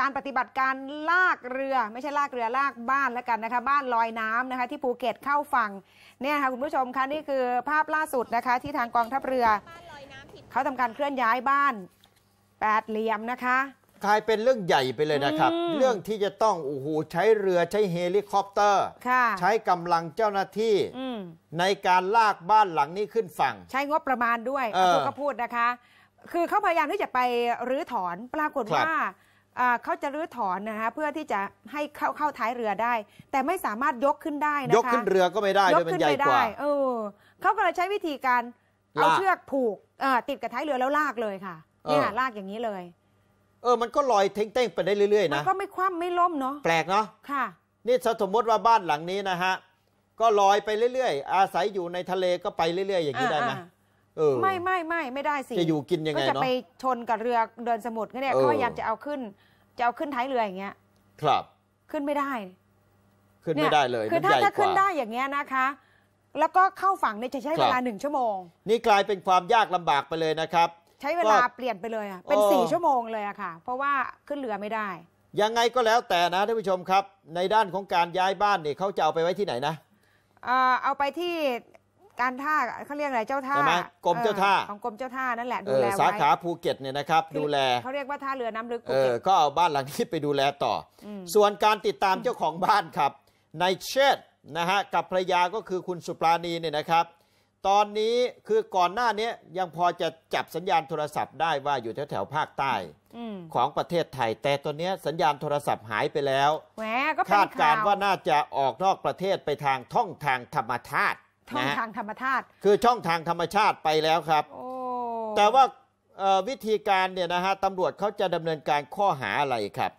การปฏิบัติการลากเรือไม่ใช่ลากเรือลากบ้านแล้วกันนะคะ บ้านลอยน้ำนะคะ ที่ภูเก็ตเข้าฝั่งเนี่ยค่ะคุณผู้ชมคะนี่คือภาพล่าสุดนะคะ ที่ทางกองทัพเรือ เขาทำการเคลื่อนย้ายบ้านแปดเหลี่ยมนะคะกลายเป็นเรื่องใหญ่ไปเลยนะครับเรื่องที่จะต้องโอ้โหใช้เรือใช้เฮลิคอปเตอร์ใช้กำลังเจ้าหน้าที่ในการลากบ้านหลังนี้ขึ้นฝั่ง ใช้งบประมาณด้วยพูดก็พูดนะคะ คือเขาพยายามที่จะไปรื้อถอนปรากฏว่าเขาจะรื้อถอนนะคะเพื่อที่จะให้เข้าเข้าท้ายเรือได้ แต่ไม่สามารถยกขึ้นได้นะคะยกขึ้นเรือก็ไม่ได้ยกขึ้นไม่ได้ เออเขาก็เลยใช้วิธีการเอาเชือกผูกติดกับท้ายเรือแล้วลากเลยค่ะเนี่ยลากอย่างนี้เลยเออมันก็ลอยเท้งๆไปได้เรื่อยๆนะมันก็ไม่คว่ำไม่ล่มเนาะแปลกเนาะค่ะ นี่สมมติว่าบ้านหลังนี้นะฮะก็ลอยไปเรื่อยๆอาศัยอยู่ในทะเลก็ไปเรื่อย ๆอย่างนี้ได้ไหมไม่ไม่ไม่ไม่ได้สิจะอยู่กินยังไงเ็จะก็จะไปชนกับเรือเดินสมุทรเนี่ยเขาพยายามจะเอาขึ้น จะเอาขึ้นท้ายเรืออย่างเงี้ย ครับขึ้นไม่ได้ ขึ้นไม่ได้เลยคือถ้าจะขึ้นได้อย่างเงี้ยนะคะ แล้วก็เข้าฝั่งเนี่ยจะใช้เวลาหนึ่งชั่วโมงนี่กลายเป็นความยากลำบากไปเลยนะครับ ใช้เวลาเปลี่ยนไปเลยอะเป็นสี่ชั่วโมงเลยอะค่ะ เพราะว่าขึ้นเรือไม่ได้ยังไงก็แล้วแต่นะท่านผู้ชมครับ ในด้านของการย้ายบ้านเนี่ยเขาจะเอาไปไว้ที่ไหนนะเอเอาไปที่การท่าเขาเรียกอะไรเจ้าท่าใช่ไหมกรมเจ้าท่าของกรมเจ้าท่านั่นแหละดูแลสาขาภูเก็ตเนี่ยนะครับ ดูแลเขาเรียกว่าท่าเรือน้ำลึกภูเก็ตก็เอาบ้านหลังนี้ไปดูแลต่อ ส่วนการติดตามเจ้าของบ้านครับ ในเชตนะฮะกับภรรยาก็คือคุณสุปราณีเนี่ยนะครับ ตอนนี้คือก่อนหน้านี้ยังพอจะจับสัญญาณโทรศัพท์ได้ว่าอยู่แถวแถวภาคใต้ของประเทศไทย แต่ตอนนี้สัญญาณโทรศัพท์หายไปแล้วคาดการว่าน่าจะออกนอกประเทศไปทางท่องทางธรรมชาติช่องทางธรรมชาติ คือช่องทางธรรมชาติไปแล้วครับแต่ว่าวิธีการเนี่ยนะฮะตำรวจเขาจะดำเนินการข้อหาอะไรครับ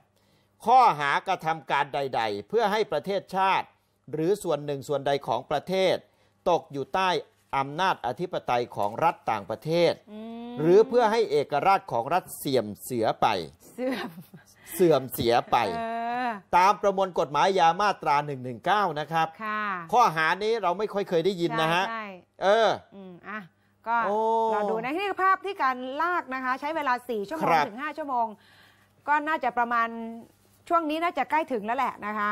ข้อหากระทำการใดๆ เพื่อให้ประเทศชาติ หรือส่วนหนึ่งส่วนใดของประเทศ ตกอยู่ใต้อำนาจอธิปไตยของรัฐต่างประเทศ หรือเพื่อให้เอกราชของรัฐเสื่อมเสียไปเสื่อมเสื่อมเสียไปตามประมวลกฎหมายยามาตรา 119 นะครับข้อหานี้เราไม่ค่อยเคยได้ยินนะฮะเอออ่ะ ก็ เราดูนะที่ภาพที่การลากนะคะ ใช้เวลา 4 ชั่วโมง ถึง 5 ชั่วโมง ก็น่าจะประมาณช่วงนี้น่าจะใกล้ถึงแล้วแหละนะคะ